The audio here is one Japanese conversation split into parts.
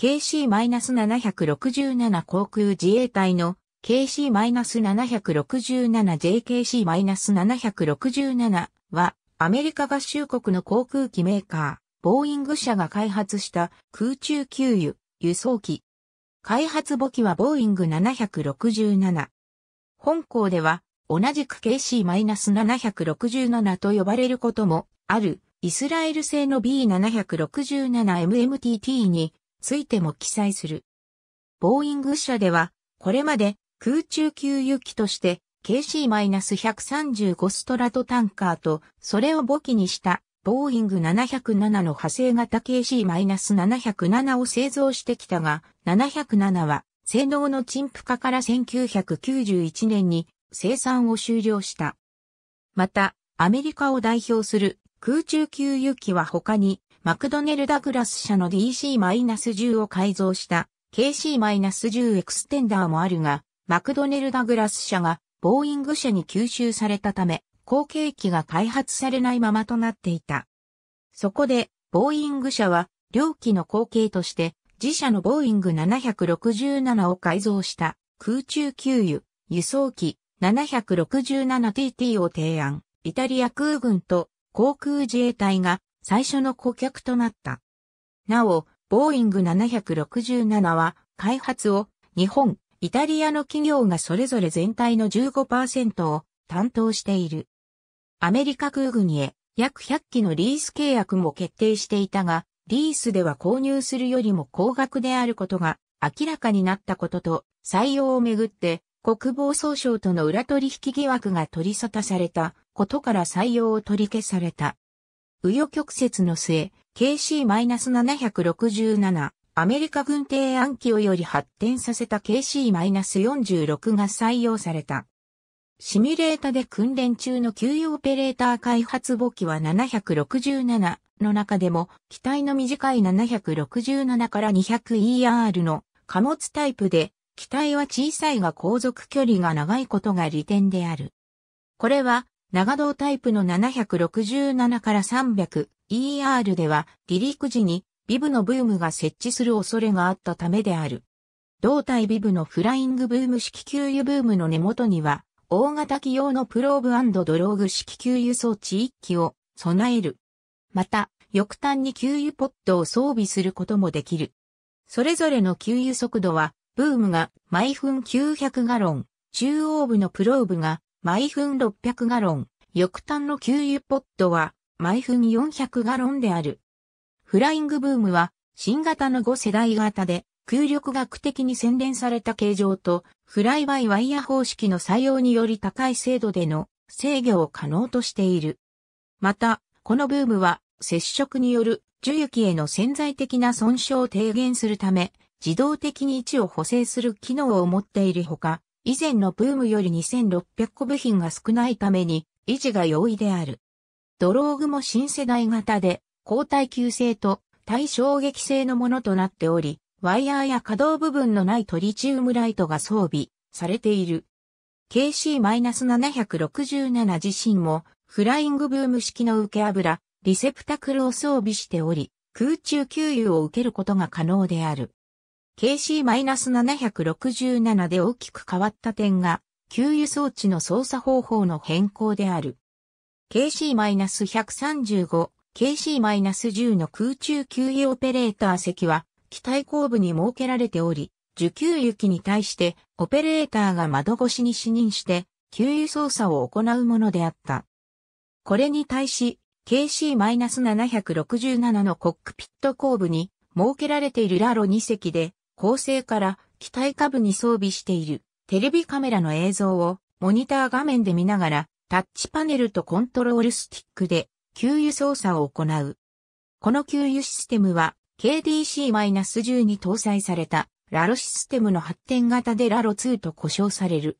KC-767 航空自衛隊の KC-767JKC-767 はアメリカ合衆国の航空機メーカー、ボーイング社が開発した空中給油、輸送機。開発母機はボーイング767。本校では同じく KC-767 と呼ばれることもあるイスラエル製の B767MMTT についても記載する。ボーイング社では、これまで空中給油機として KC-135 ストラトタンカーと、それを母機にしたボーイング707の派生型 KC-707 を製造してきたが、707は性能の陳腐化から1991年に生産を終了した。また、アメリカを代表する空中給油機は他にマクドネル・ダグラス社の DC-10 を改造した KC-10 エクステンダーもあるが、マクドネル・ダグラス社がボーイング社に吸収されたため、後継機が開発されないままとなっていた。そこで、ボーイング社は、両機の後継として、自社のボーイング767を改造した空中給油、輸送機 767TT を提案。イタリア空軍と航空自衛隊が最初の顧客となった。なお、ボーイング767は開発を日本、イタリアの企業がそれぞれ全体の15%を担当している。アメリカ空軍へ約100機のリース契約も決定していたが、リースでは購入するよりも高額であることが明らかになったことと、採用をめぐって国防総省との裏取引疑惑が取り沙汰されたことから採用を取り消された。紆余曲折の末、KC-767、アメリカ軍艇暗記をより発展させた KC-46 が採用された。シミュレータで訓練中の給油オペレーター開発簿記は767の中でも、機体の短い767から 200ER の貨物タイプで、機体は小さいが航続距離が長いことが利点である。これは長胴タイプの767から 300ER では離陸時にビブのブームが設置する恐れがあったためである。胴体ビブのフライングブーム式給油ブームの根元には、大型機用のプローブドローグ式給油装置1機を備える。また、翼端に給油ポットを装備することもできる。それぞれの給油速度は、ブームが毎分900ガロン、中央部のプローブが毎分600ガロン、翌端の給油ポットは毎分400ガロンである。フライングブームは新型の5世代型で空力学的に洗練された形状とフライバイワイヤ方式の採用により高い精度での制御を可能としている。また、このブームは接触による樹液への潜在的な損傷を低減するため自動的に位置を補正する機能を持っているほか、以前のブームより2600個部品が少ないために維持が容易である。ドローグも新世代型で、高耐久性と対衝撃性のものとなっており、ワイヤーや可動部分のないトリチウムライトが装備されている。KC-767 自身もフライングブーム式の受け油、リセプタクルを装備しており、空中給油を受けることが可能である。KC-767 で大きく変わった点が、給油装置の操作方法の変更である。KC-135、KC-10 の空中給油オペレーター席は、機体後部に設けられており、受給油機に対してオペレーターが窓越しに視認して給油操作を行うものであった。これに対し KC-767 のコックピット後部に設けられているラロ2席で構成から機体下部に装備しているテレビカメラの映像をモニター画面で見ながらタッチパネルとコントロールスティックで給油操作を行う。この給油システムは KDC-10 に搭載されたラロシステムの発展型でラロ2と呼称される。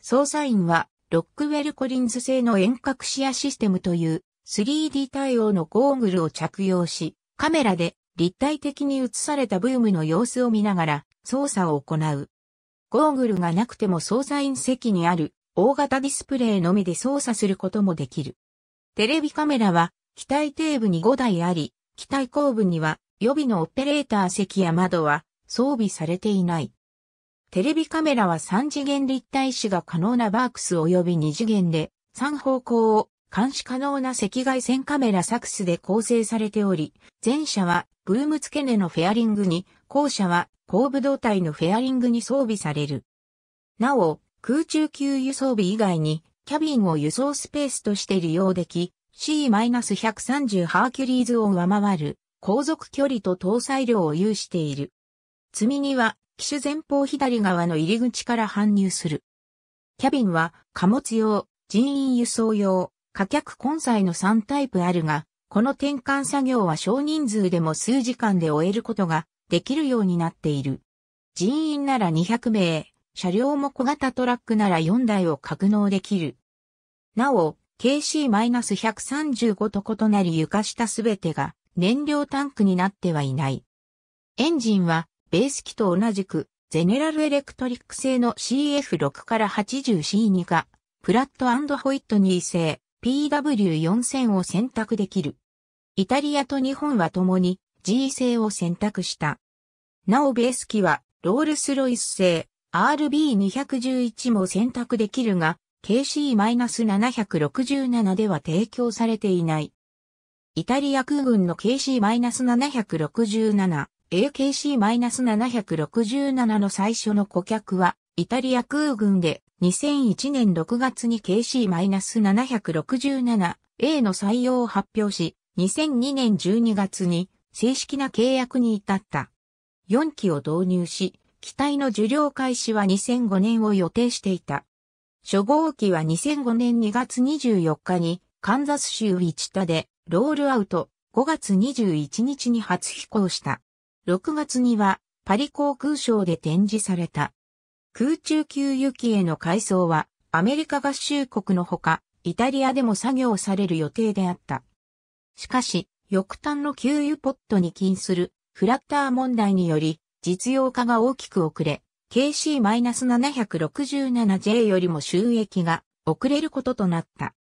操作員はロックウェルコリンズ製の遠隔視野システムという 3D 対応のゴーグルを着用し、カメラで立体的に映されたブームの様子を見ながら操作を行う。ゴーグルがなくても操作員席にある大型ディスプレイのみで操作することもできる。テレビカメラは機体底部に5台あり、機体後部には予備のオペレーター席や窓は装備されていない。テレビカメラは3次元立体視が可能なバークス及び2次元で3方向を監視可能な赤外線カメラサクスで構成されており、前者はブーム付け根のフェアリングに、後者は後部胴体のフェアリングに装備される。なお、空中給油装備以外に、キャビンを輸送スペースとして利用でき、C-130 ハーキュリーズを上回る航続距離と搭載量を有している。積み荷は機種前方左側の入り口から搬入する。キャビンは貨物用、人員輸送用、火客混載の3タイプあるが、この転換作業は少人数でも数時間で終えることができるようになっている。人員なら200名、車両も小型トラックなら4台を格納できる。なお、KC-135 と異なり床下すべてが燃料タンクになってはいない。エンジンはベース機と同じくゼネラルエレクトリック製の CF6 から 80C2 か、プラットホイットニー製 PW4000 を選択できる。イタリアと日本は共に G 製を選択した。なおベース機はロールスロイス製 RB211 も選択できるが KC-767 では提供されていない。イタリア空軍の KC-767、AKC-767 の最初の顧客はイタリア空軍で2001年6月に KC-767A の採用を発表し、2002年12月に正式な契約に至った。4機を導入し、機体の受領開始は2005年を予定していた。初号機は2005年2月24日にカンザス州ウィチタでロールアウト5月21日に初飛行した。6月にはパリ航空ショーで展示された。空中給油機への改装はアメリカ合衆国のほか、イタリアでも作業される予定であった。しかし、翼端の給油ポットに起因するフラッター問題により、実用化が大きく遅れ、KC-767J よりも収益が遅れることとなった。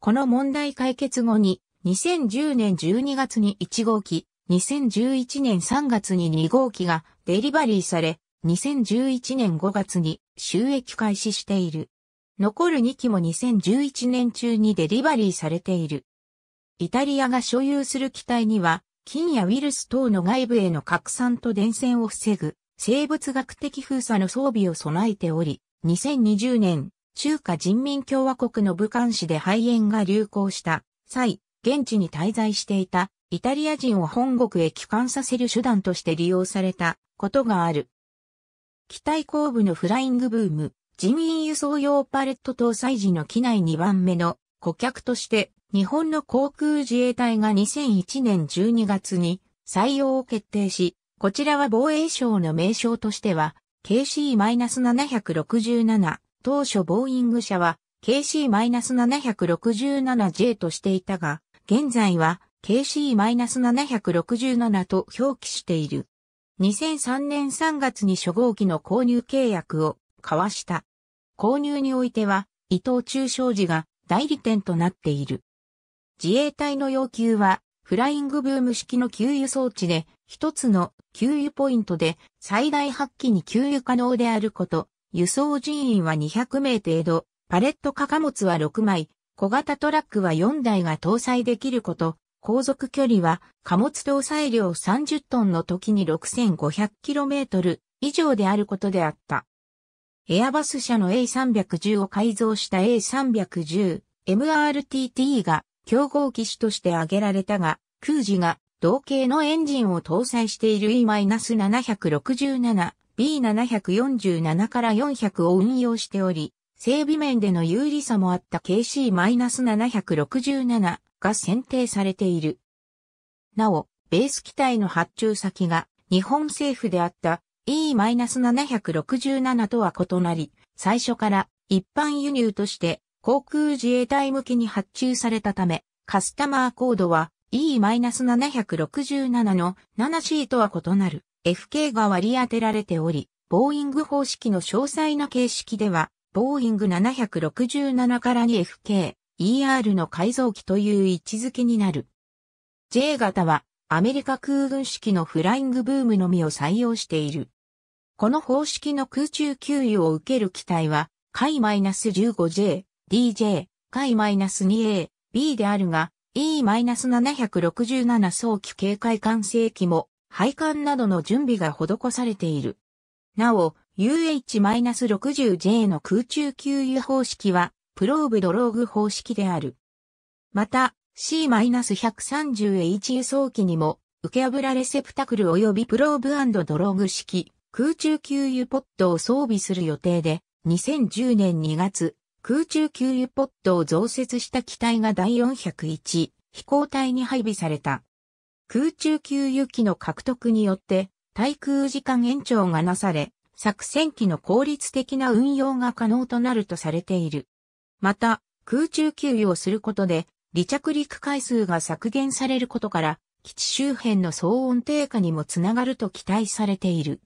この問題解決後に、2010年12月に1号機、2011年3月に2号機がデリバリーされ、2011年5月に収益開始している。残る2機も2011年中にデリバリーされている。イタリアが所有する機体には、菌やウイルス等の外部への拡散と伝染を防ぐ、生物学的封鎖の装備を備えており、2020年、中華人民共和国の武漢市で肺炎が流行した際、現地に滞在していたイタリア人を本国へ帰還させる手段として利用されたことがある。機体後部のフライングブーム、人員輸送用パレット搭載時の機内2番目の顧客として、日本の航空自衛隊が2001年12月に採用を決定し、こちらは防衛省の名称としては、KC-767、当初ボーイング社は KC-767J としていたが、現在は KC-767 と表記している。2003年3月に初号機の購入契約を交わした。購入においては、伊藤忠商事が代理店となっている。自衛隊の要求は、フライングブーム式の給油装置で、一つの給油ポイントで最大8機に給油可能であること、輸送人員は200名程度、パレット貨貨物は6枚、小型トラックは4台が搭載できること、航続距離は貨物搭載量30トンの時に 6500km 以上であることであった。エアバス社の A310 を改造した A310、MRTT が競合機種として挙げられたが、空時が同型のエンジンを搭載している E-767、B747 から400を運用しており、整備面での有利さもあった KC-767、が選定されている。なお、ベース機体の発注先が日本政府であった E-767 とは異なり、最初から一般輸入として航空自衛隊向けに発注されたため、カスタマーコードは E-767 の 7C とは異なる FK が割り当てられており、ボーイング方式の詳細な形式では、ボーイング767から 2FK、ER の改造機という位置づけになる。J 型はアメリカ空軍式のフライングブームのみを採用している。この方式の空中給油を受ける機体は、海 -15J、DJ、海 -2A、B であるが、E-767 早期警戒管制機も、配管などの準備が施されている。なお、UH-60J の空中給油方式は、プローブドローグ方式である。また、C-130H 輸送機にも、受け油レセプタクル及びプローブドローグ式、空中給油ポットを装備する予定で、2010年2月、空中給油ポットを増設した機体が第401飛行隊に配備された。空中給油機の獲得によって、対空時間延長がなされ、作戦機の効率的な運用が可能となるとされている。また、空中給油をすることで、離着陸回数が削減されることから、基地周辺の騒音低下にもつながると期待されている。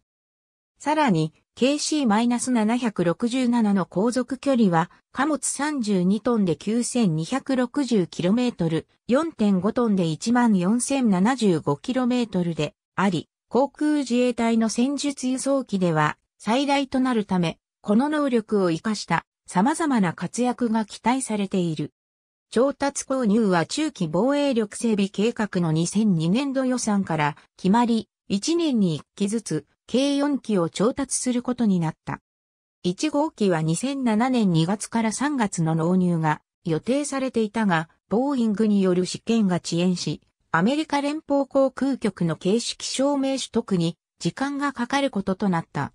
さらに、KC-767 の航続距離は、貨物32トンで 9260km、4.5トンで 14075km であり、航空自衛隊の戦術輸送機では最大となるため、この能力を活かした様々な活躍が期待されている。調達購入は中期防衛力整備計画の2002年度予算から決まり、1年に1機ずつ計4機を調達することになった。1号機は2007年2月から3月の納入が予定されていたが、ボーイングによる試験が遅延し、アメリカ連邦航空局の形式証明取得に時間がかかることとなった。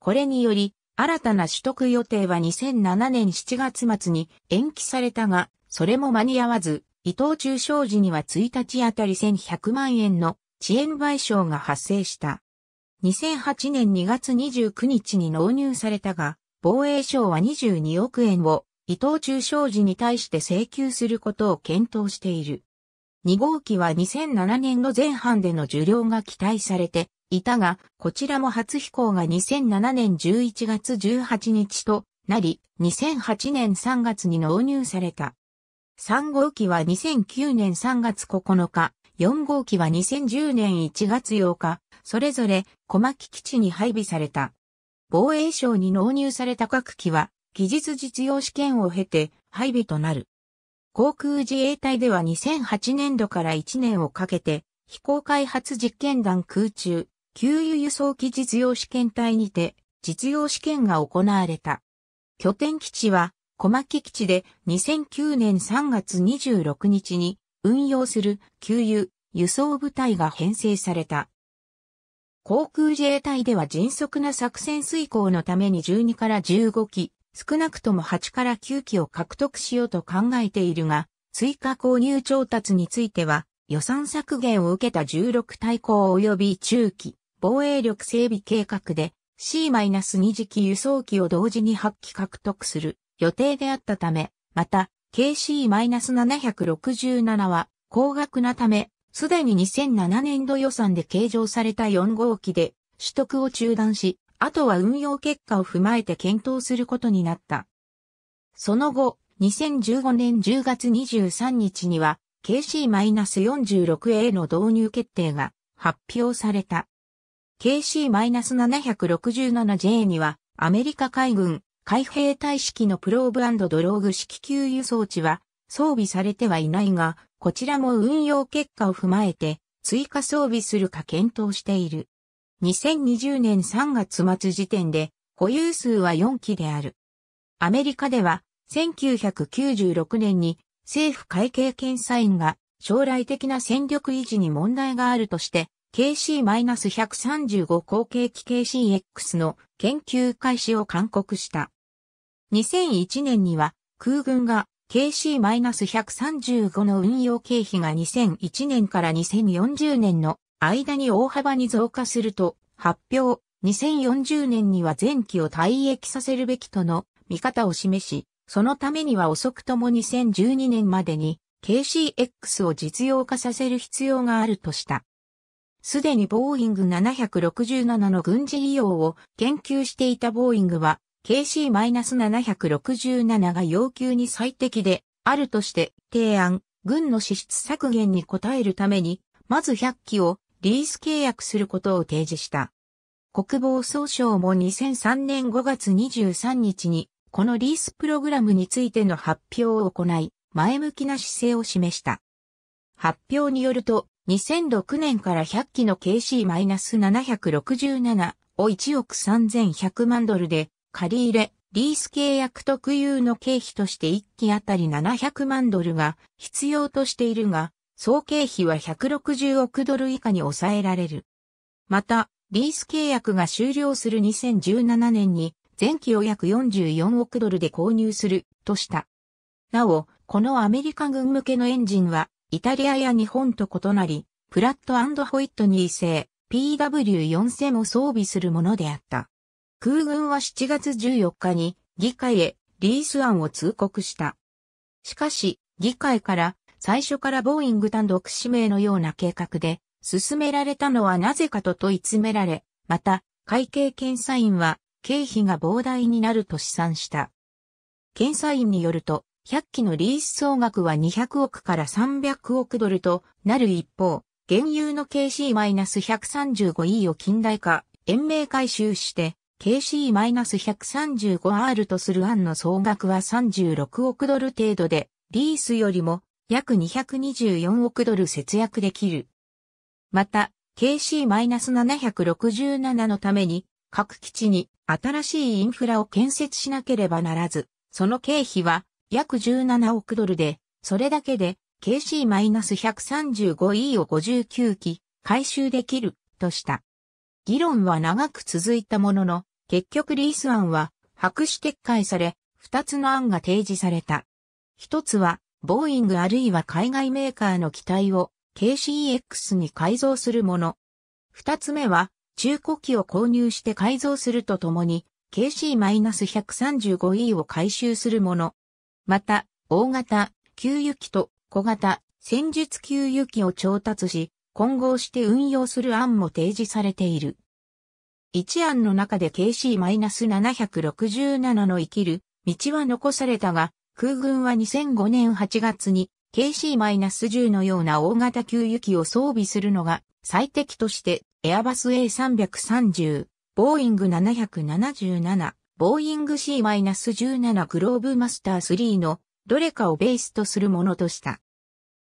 これにより、新たな取得予定は2007年7月末に延期されたが、それも間に合わず、伊藤忠商事には1日あたり1100万円の遅延賠償が発生した。2008年2月29日に納入されたが、防衛省は22億円を伊藤忠商事に対して請求することを検討している。2号機は2007年の前半での受領が期待されて、いたが、こちらも初飛行が2007年11月18日となり、2008年3月に納入された。3号機は2009年3月9日、4号機は2010年1月8日、それぞれ小牧基地に配備された。防衛省に納入された各機は、技術実用試験を経て配備となる。航空自衛隊では2008年度から1年をかけて、飛行開発実験団空中、給油輸送機実用試験隊にて実用試験が行われた。拠点基地は小牧基地で2009年3月26日に運用する給油輸送部隊が編成された。航空自衛隊では迅速な作戦遂行のために12から15機、少なくとも8から9機を獲得しようと考えているが、追加購入調達については予算削減を受けた16対抗及び中期、防衛力整備計画で C-2 次期輸送機を同時に発機獲得する予定であったため、また KC-767 は高額なため、すでに2007年度予算で計上された4号機で取得を中断し、あとは運用結果を踏まえて検討することになった。その後、2015年10月23日には KC-46A の導入決定が発表された。KC-767J には、アメリカ海軍、海兵隊式のプローブドローグ式給油装置は装備されてはいないが、こちらも運用結果を踏まえて追加装備するか検討している。2020年3月末時点で保有数は4機である。アメリカでは1996年に政府会計検査院が将来的な戦力維持に問題があるとして KC-135 後継機 KCX の研究開始を勧告した。2001年には空軍が KC-135 の運用経費が2001年から2040年の間に大幅に増加すると発表、2040年には前期を退役させるべきとの見方を示し、そのためには遅くとも2012年までに KCX を実用化させる必要があるとした。すでにボーイング767の軍事利用を研究していたボーイングは、KC-767 が要求に最適であるとして提案、軍の支出削減に応えるために、まず100機をリース契約することを提示した。国防総省も2003年5月23日に、このリースプログラムについての発表を行い、前向きな姿勢を示した。発表によると、2006年から100機の KC-767 を1億3100万ドルで借り入れ、リース契約特有の経費として1機あたり700万ドルが必要としているが、総経費は160億ドル以下に抑えられる。また、リース契約が終了する2017年に、全機を約44億ドルで購入する、とした。なお、このアメリカ軍向けのエンジンは、イタリアや日本と異なり、プラットホイットニー製 p w 4 0もを装備するものであった。空軍は7月14日に議会へリース案を通告した。しかし、議会から最初からボーイング単独指名のような計画で進められたのはなぜかと問い詰められ、また会計検査員は経費が膨大になると試算した。検査員によると、100機のリース総額は200億から300億ドルとなる一方、原油の KC-135E を近代化、延命回収して、KC-135R とする案の総額は36億ドル程度で、リースよりも約224億ドル節約できる。また、KC-767 のために、各基地に新しいインフラを建設しなければならず、その経費は約17億ドルで、それだけで KC-135E を59機回収できるとした。議論は長く続いたものの、結局リース案は白紙撤回され、二つの案が提示された。一つは、ボーイングあるいは海外メーカーの機体を KCX に改造するもの。二つ目は、中古機を購入して改造するとともに、KC-135E を回収するもの。また、大型、給油機と小型、戦術給油機を調達し、混合して運用する案も提示されている。一案の中で KC-767 の生きる道は残されたが、空軍は2005年8月に KC-10 のような大型給油機を装備するのが最適として、エアバス A330、ボーイング777、ボーイング C-17 グローブマスター3のどれかをベースとするものとした。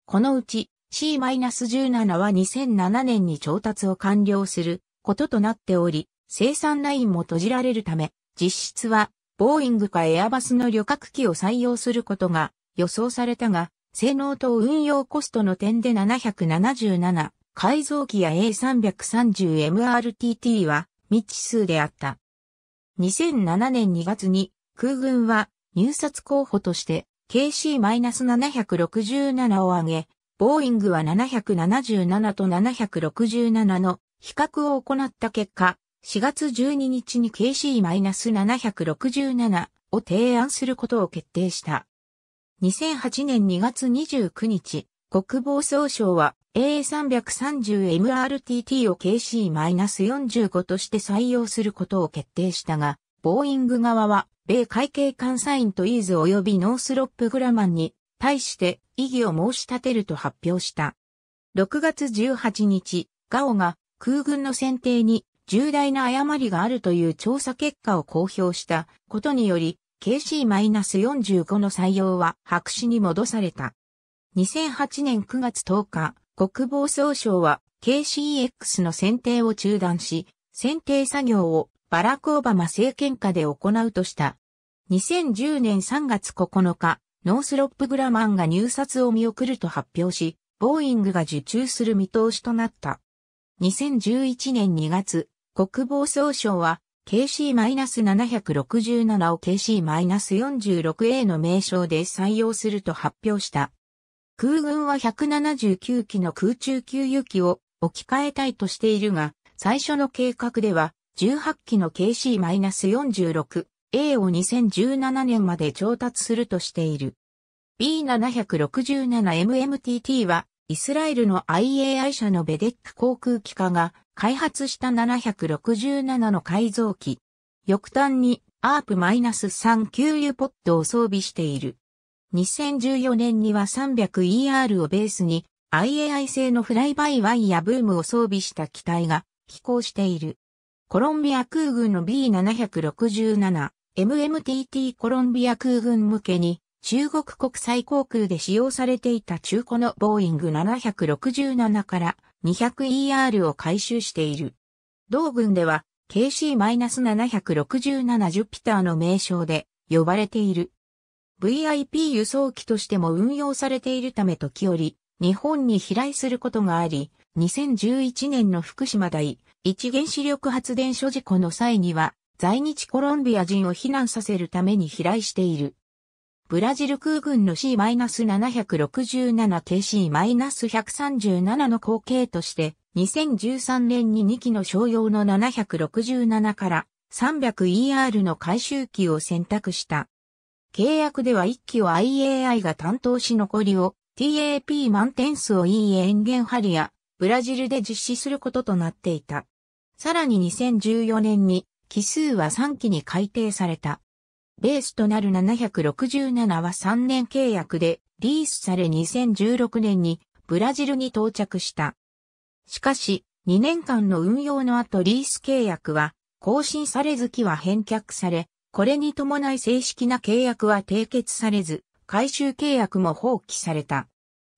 このうち C-17 は2007年に調達を完了することとなっており、生産ラインも閉じられるため、実質はボーイングかエアバスの旅客機を採用することが予想されたが、性能と運用コストの点で777、改造機や A330MRTT は未知数であった。2007年2月に空軍は入札候補として KC-767 を挙げ、ボーイングは777と767の比較を行った結果、4月12日に KC-767 を提案することを決定した。2008年2月29日、国防総省は A330MRTT を KC-45 として採用することを決定したが、ボーイング側は、米会計監査員とイーズ及びノースロップグラマンに対して異議を申し立てると発表した。6月18日、ガオが空軍の選定に重大な誤りがあるという調査結果を公表したことにより、KC-45 の採用は白紙に戻された。2008年9月10日、国防総省は KCX の選定を中断し、選定作業をバラク・オバマ政権下で行うとした。2010年3月9日、ノースロップ・グラマンが入札を見送ると発表し、ボーイングが受注する見通しとなった。2011年2月、国防総省は KC-767 を KC-46A の名称で採用すると発表した。空軍は179機の空中給油機を置き換えたいとしているが、最初の計画では18機の KC-46A を2017年まで調達するとしている。B767MMTT はイスラエルの IAI 社のベデック航空機科が開発した767の改造機。翌端に ARP-3 給油ポッドを装備している。2014年には 300ER をベースに IAI 製のフライバイワイヤブームを装備した機体が飛行している。コロンビア空軍の B767、MMTT コロンビア空軍向けに中国国際航空で使用されていた中古のボーイング767から 200ER を回収している。同軍では KC-767 ジュピターの名称で呼ばれている。VIP 輸送機としても運用されているため時折、日本に飛来することがあり、2011年の福島第一原子力発電所事故の際には、在日コロンビア人を避難させるために飛来している。ブラジル空軍の C-767 k C-137 の後継として、2013年に2機の商用の767から 300ER の回収機を選択した。契約では1機を IAI が担当し残りを TAP 満点数を E ゲンハリア、ブラジルで実施することとなっていた。さらに2014年に機数は3期に改定された。ベースとなる767は3年契約でリースされ2016年にブラジルに到着した。しかし、2年間の運用の後リース契約は更新されず機は返却され、これに伴い正式な契約は締結されず、回収契約も放棄された。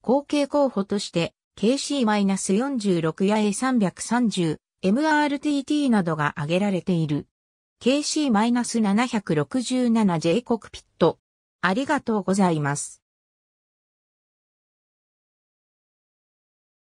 後継候補として、KC-46 や A330、MRTT などが挙げられている。KC-767J コクピット。ありがとうございます。